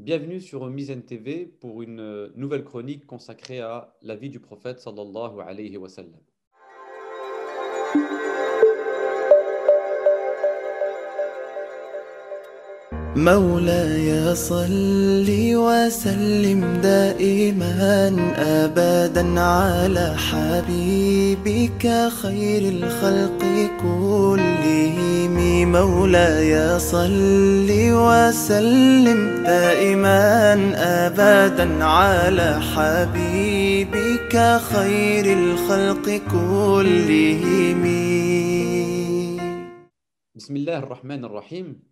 Bienvenue sur Mizen TV pour une euh, nouvelle chronique consacrée à la vie du prophète sallallahu alayhi wa sallam. حبيبك خير الخلق كلهم مولاي صل وسلم دائما أبدا على حبيبك خير الخلق كلهم بسم الله الرحمن الرحيم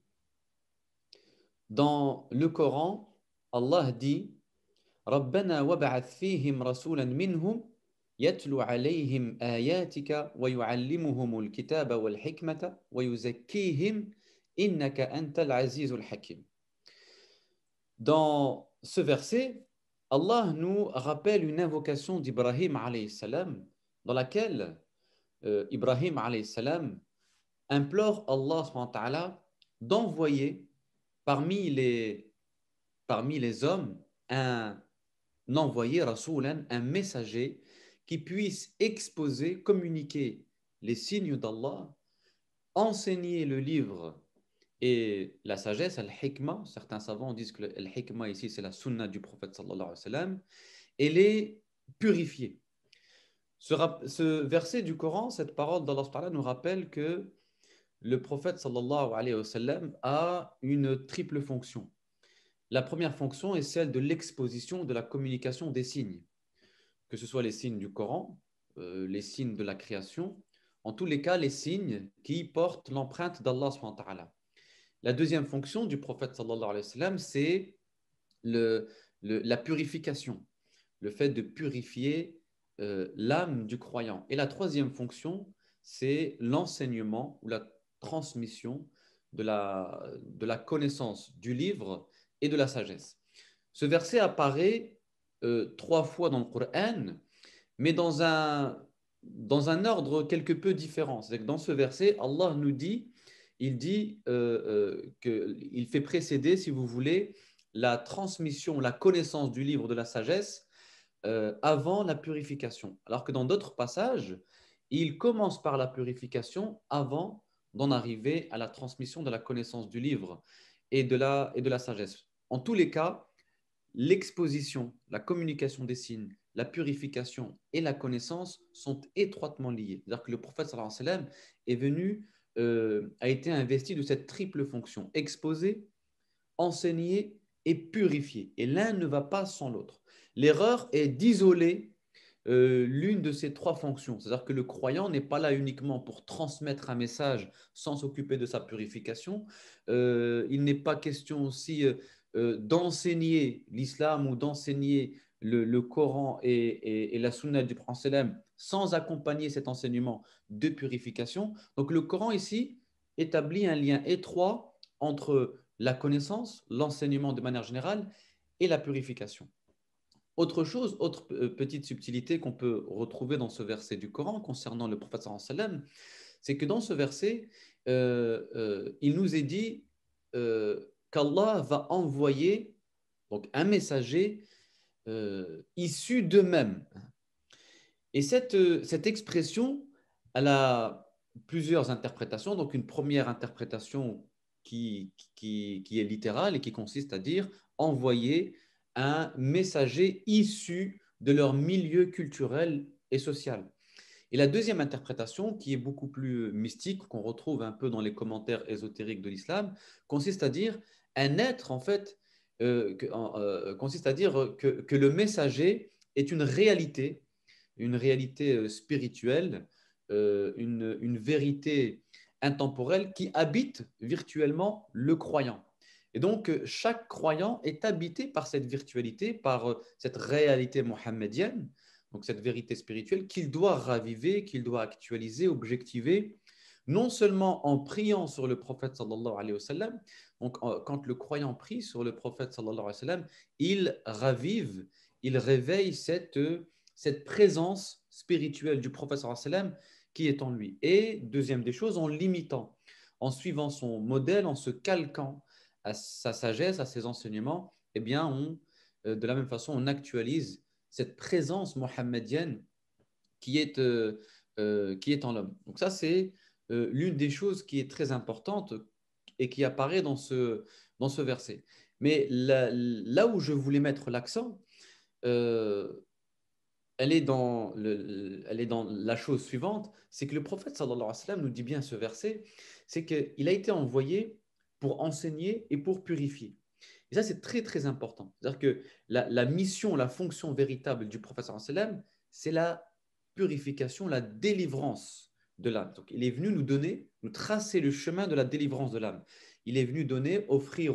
Dans le Coran, Allah dit ربنا wab'ath فيهم رسولا منهم يتلو عليهم آياتك ويعلمهم الكتاب والحكمة ويزكيهم إنك أنت العزيز الحكيم. Dans ce verset, Allah nous rappelle une invocation d'Ibrahim salam dans laquelle euh, Ibrahim salam implore Allah d'envoyer parmi les, parmi les hommes un envoyé, un, un messager qui puisse exposer, communiquer les signes d'Allah, enseigner le livre et la sagesse, al-hikmah. Certains savants disent que al-hikmah ici, c'est la sunna du prophète sallallahu alayhi wa sallam, et les purifier. Ce, ce verset du Coran, cette parole d'Allah nous rappelle que le prophète sallallahu alayhi wa sallam a une triple fonction. La première fonction est celle de l'exposition, de la communication des signes que ce soit les signes du Coran, euh, les signes de la création, en tous les cas, les signes qui portent l'empreinte d'Allah. La deuxième fonction du prophète, c'est le, la purification, le fait de purifier euh, l'âme du croyant. Et la troisième fonction, c'est l'enseignement ou la transmission de la, de la connaissance du livre et de la sagesse. Ce verset apparaît euh, trois fois dans le Coran, mais dans un, dans un ordre quelque peu différent. cest dans ce verset, Allah nous dit, il dit euh, euh, qu'il fait précéder, si vous voulez, la transmission, la connaissance du livre de la sagesse avant la purification. Alors que dans d'autres passages, il commence par la purification avant d'en arriver à la transmission de la connaissance du livre et de la, et de la sagesse. En tous les cas, l'exposition, la communication des signes, la purification et la connaissance sont étroitement liées. C'est-à-dire que le prophète sallallahu alayhi wa sallam, est venu, euh, a été investi de cette triple fonction, exposer, enseigner et purifier. Et l'un ne va pas sans l'autre. L'erreur est d'isoler euh, l'une de ces trois fonctions. C'est-à-dire que le croyant n'est pas là uniquement pour transmettre un message sans s'occuper de sa purification. Euh, il n'est pas question aussi euh, d'enseigner l'islam ou d'enseigner le, Coran et, la sunna du prophète sans accompagner cet enseignement de purification. Donc le Coran ici établit un lien étroit entre la connaissance, l'enseignement de manière générale et la purification. Autre chose, autre euh, petite subtilité qu'on peut retrouver dans ce verset du Coran concernant le prophète Wasallam, c'est que dans ce verset, euh, il nous est dit qu'Allah va envoyer donc un messager euh, issu d'eux-mêmes. Et euh, cette, expression, elle a plusieurs interprétations. Donc une première interprétation qui est littérale et qui consiste à dire envoyer un messager issu de leur milieu culturel et social. Et la deuxième interprétation, qui est beaucoup plus euh, mystique, qu'on retrouve un peu dans les commentaires ésotériques de l'islam, consiste à dire un être, en fait, euh, que, euh, consiste à dire que, le messager est une réalité, une réalité spirituelle, une, une vérité intemporelle qui habite virtuellement le croyant. Et donc, chaque croyant est habité par cette virtualité, par cette réalité mohammedienne donc cette vérité spirituelle, qu'il doit raviver, qu'il doit actualiser, objectiver, non seulement en priant sur le prophète sallallahu alayhi wa sallam, donc quand le croyant prie sur le prophète sallallahu alayhi wa sallam, il ravive, il réveille cette, présence spirituelle du prophète sallallahu alayhi wa sallam qui est en lui. Et deuxième des choses, en l'imitant, en suivant son modèle, en se calquant à sa sagesse, à ses enseignements, eh bien, on, euh, de la même façon, on actualise cette présence mohammedienne qui est, euh, euh, qui est en l'homme. Donc ça, c'est euh, l'une des choses qui est très importante et qui apparaît dans ce, dans ce verset. Mais là où je voulais mettre l'accent, elle, est dans elle est dans la chose suivante, c'est que le prophète sallallahu alayhi wa sallam, nous dit bien ce verset, c'est qu'il a été envoyé pour enseigner et pour purifier. Et ça, c'est très, très important. C'est-à-dire que la, mission, la fonction véritable du professeur Anselm, c'est la purification, la délivrance de l'âme. Donc, il est venu nous donner, nous tracer le chemin de la délivrance de l'âme. Il est venu donner, offrir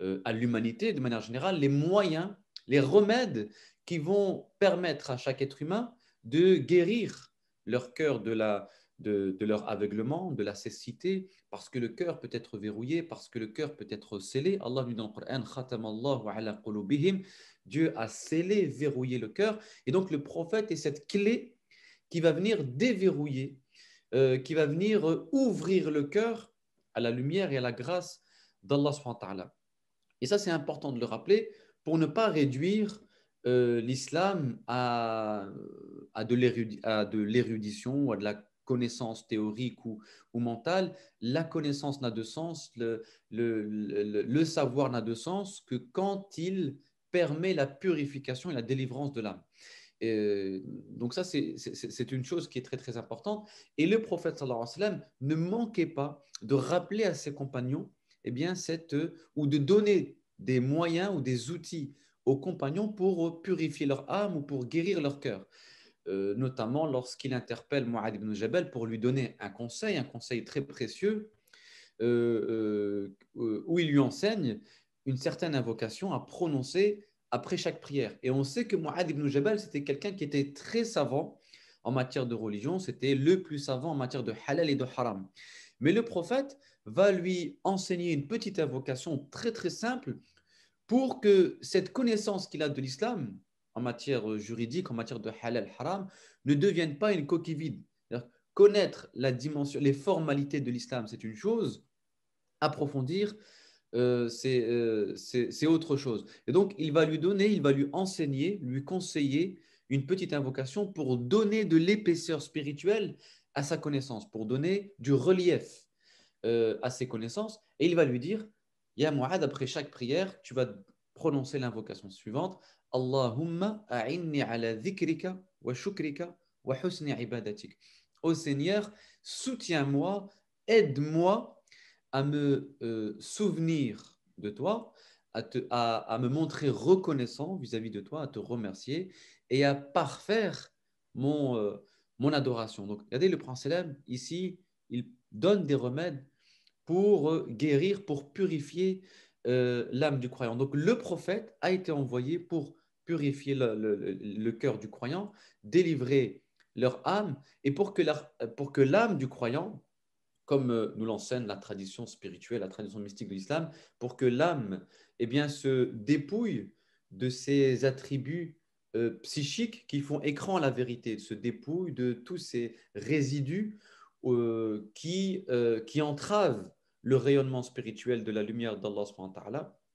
euh, à l'humanité, de manière générale, les moyens, les remèdes qui vont permettre à chaque être humain de guérir leur cœur de la, de, leur aveuglement, de la cécité, parce que le cœur peut être verrouillé, parce que le cœur peut être scellé. Allah dit dans le Coran, Dieu a scellé, verrouillé le cœur. Et donc le prophète est cette clé qui va venir déverrouiller, euh, qui va venir euh, ouvrir le cœur à la lumière et à la grâce d'Allah. Et ça, c'est important de le rappeler pour ne pas réduire euh, l'islam à, à de l'érudition ou à de la connaissance théorique ou, ou mentale, la connaissance n'a de sens, le, savoir n'a de sens que quand il permet la purification et la délivrance de l'âme. Euh, donc ça, c'est une chose qui est très très importante. Et le prophète sallallahu alayhi wa ne manquait pas de rappeler à ses compagnons, eh bien, cette, ou de donner des moyens ou des outils aux compagnons pour purifier leur âme ou pour guérir leur cœur. Euh, notamment lorsqu'il interpelle Muad ibn Jabal pour lui donner un conseil, un conseil très précieux, euh, euh, où il lui enseigne une certaine invocation à prononcer après chaque prière. Et on sait que Muad ibn Jabal, c'était quelqu'un qui était très savant en matière de religion, c'était le plus savant en matière de halal et de haram. Mais le prophète va lui enseigner une petite invocation très très simple pour que cette connaissance qu'il a de l'islam en matière euh, juridique, en matière de halal haram, ne deviennent pas une coquille vide. Connaître la dimension, les formalités de l'islam, c'est une chose, approfondir, euh, euh, c'est autre chose. Et donc, il va lui donner, il va lui enseigner, lui conseiller une petite invocation pour donner de l'épaisseur spirituelle à sa connaissance, pour donner du relief à ses connaissances. Et il va lui dire, Ya Mu'ad, après chaque prière, tu vas prononcer l'invocation suivante, Allahumma a'inni ala dhikrika wa shukrika wa husni ibadatik. Seigneur, soutiens-moi, aide-moi à me euh, souvenir de toi, à, à, me montrer reconnaissant vis-à-vis de toi, à te remercier et à parfaire mon, euh, mon adoration. Donc, regardez le prince célèbre, ici, il donne des remèdes pour euh, guérir, pour purifier l'âme du croyant. Donc, le prophète a été envoyé pour purifier le, cœur du croyant, délivrer leur âme, et pour que, euh, l'âme du croyant, comme euh, nous l'enseigne la tradition spirituelle, la tradition mystique de l'islam, pour que l'âme eh bien, se dépouille de ses attributs euh, psychiques qui font écran à la vérité, se dépouille de tous ces résidus qui, qui entravent le rayonnement spirituel de la lumière d'Allah.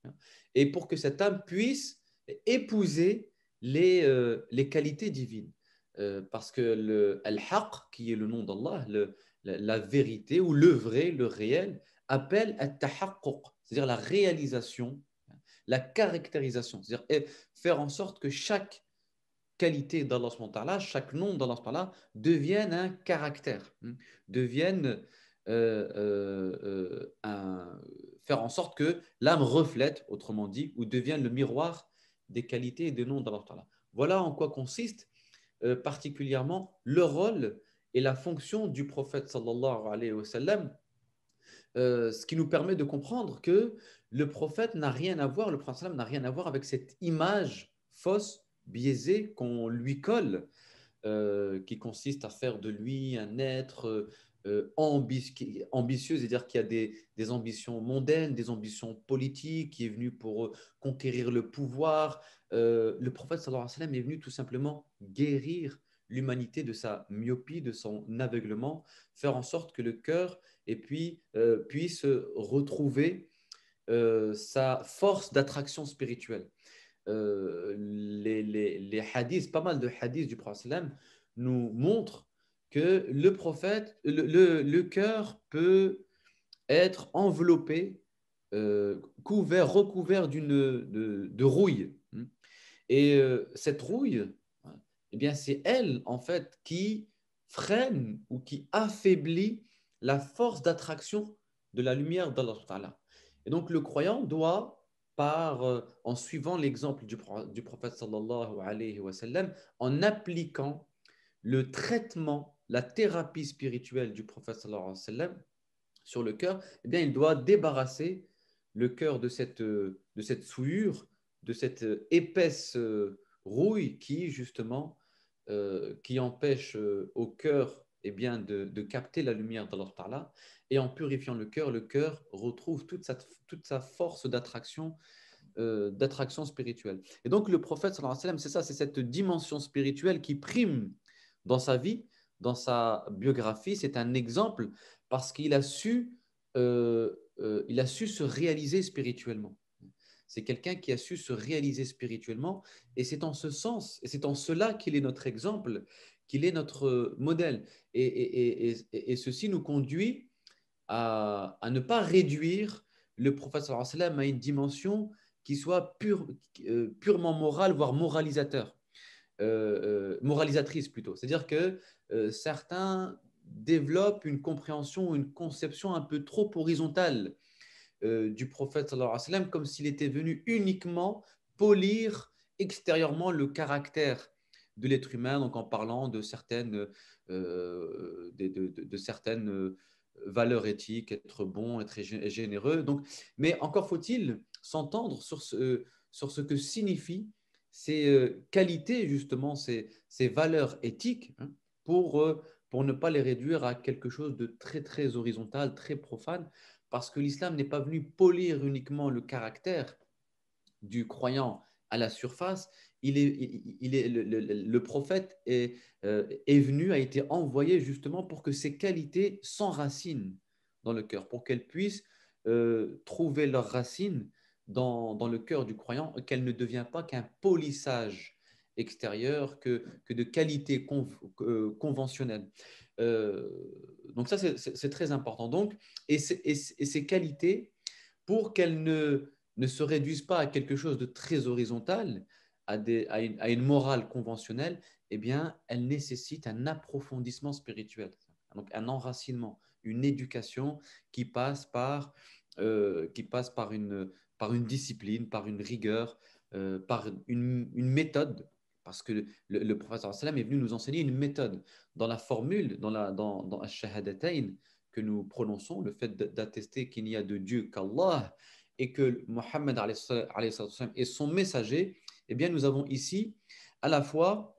Hein, et pour que cette âme puisse épouser les, euh, les qualités divines. Euh, parce que le Al-Haq, qui est le nom d'Allah, la, la, vérité ou le vrai, le réel, appelle à tahaqquq c'est-à-dire la réalisation, la caractérisation, c'est-à-dire eh, faire en sorte que chaque qualité d'Allah, chaque nom d'Allah devienne un caractère, hmm, devienne euh, un, faire en sorte que l'âme reflète, autrement dit, ou devienne le miroir des qualités et des noms d'Allah. Voilà en quoi consiste euh, particulièrement le rôle et la fonction du prophète sallallahu euh, ce qui nous permet de comprendre que le prophète n'a rien à voir, le prophète n'a rien à voir avec cette image fausse, biaisée qu'on lui colle, euh, qui consiste à faire de lui un être euh, ambitieuse, ambitieux, c'est-à-dire qu'il y a des, ambitions mondaines, des ambitions politiques, qui est venu pour euh, conquérir le pouvoir. Euh, le prophète sallallahu alayhi wa sallam est venu tout simplement guérir l'humanité de sa myopie, de son aveuglement, faire en sorte que le cœur et puis, puisse retrouver sa force d'attraction spirituelle. les, les, hadiths, pas mal de hadiths du prophète sallam nous montrent que le prophète, le, cœur peut être enveloppé, euh, couvert, recouvert d'une de, rouille. Et euh, cette rouille, eh bien, c'est elle en fait qui freine ou qui affaiblit la force d'attraction de la lumière d'Allah. Et donc le croyant doit par, euh, en suivant l'exemple du, du prophète alayhi wa en appliquant le traitement la thérapie spirituelle du prophète sallallahu sur le cœur, eh bien, il doit débarrasser le cœur de cette, de souillure, de cette euh, épaisse euh, rouille qui, justement, euh, qui empêche au cœur eh bien, de, capter la lumière de Ta'ala. Et en purifiant le cœur, le cœur retrouve toute sa, force d'attraction d'attraction spirituelle. Et donc le prophète, c'est ça, c'est cette dimension spirituelle qui prime dans sa vie dans sa biographie, c'est un exemple parce qu'il a su, euh, euh, il a su se réaliser spirituellement. C'est quelqu'un qui a su se réaliser spirituellement, et c'est en ce sens, et c'est en cela qu'il est notre exemple, qu'il est notre modèle. Et, ceci nous conduit à, ne pas réduire le prophète sallam à une dimension qui soit euh, purement morale, voire moralisateur, moralisatrice plutôt. C'est-à-dire que euh, certains développent une compréhension, une conception un peu trop horizontale euh, du prophète comme s'il était venu uniquement polir extérieurement le caractère de l'être humain, donc en parlant de certaines, euh, valeurs éthiques, être bon, être généreux. Donc, mais encore faut-il s'entendre sur ce, que signifient ces qualités, justement, ces, valeurs éthiques, hein, euh, pour, ne pas les réduire à quelque chose de très, très horizontal, très profane, parce que l'islam n'est pas venu polir uniquement le caractère du croyant à la surface, il est, le, prophète euh, est, venu, a été envoyé justement pour que ces qualités s'enracinent dans le cœur, pour qu'elles puissent euh, trouver leur racine dans, dans, le cœur du croyant, qu'elle ne devient pas qu'un polissage extérieure que, que de qualité euh, conventionnelle. Euh, donc ça, c'est très important. Donc, et, ces qualités, pour qu'elles ne, ne se réduisent pas à quelque chose de très horizontal, à, des, à, une, morale conventionnelle, eh bien, elles nécessitent un approfondissement spirituel, donc un enracinement, une éducation qui passe par, euh, qui passe par, une, par une discipline, par une rigueur, par une, méthode parce que le, le prophète est venu nous enseigner une méthode. Dans la formule, dans la dans, dans que nous prononçons, le fait d'attester qu'il n'y a de Dieu qu'Allah et que Mohammed est son messager, eh bien nous avons ici à la fois,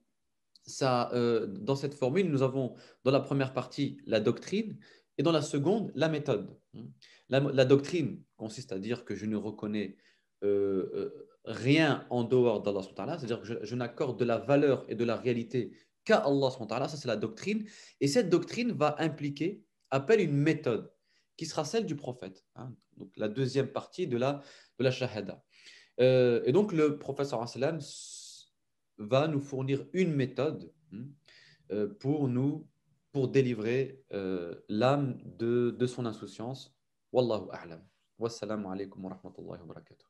ça, euh, dans cette formule, nous avons dans la première partie la doctrine et dans la seconde la méthode. Hmm. La, doctrine consiste à dire que je ne reconnais... Euh, euh, rien en dehors d'Allah, c'est-à-dire que je, n'accorde de la valeur et de la réalité qu'à Allah, ça c'est la doctrine, et cette doctrine va impliquer, appelle une méthode, qui sera celle du prophète, hein, donc la deuxième partie de la, de la shahada. Euh, et donc le professeur va nous fournir une méthode hein, euh, pour nous, pour délivrer euh, l'âme de, de son insouciance. Wallahu a'lam. Wassalamu alaikum wa rahmatullahi wa barakatuh.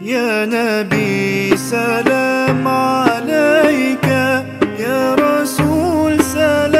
يا نبي سلام عليك يا رسول سلام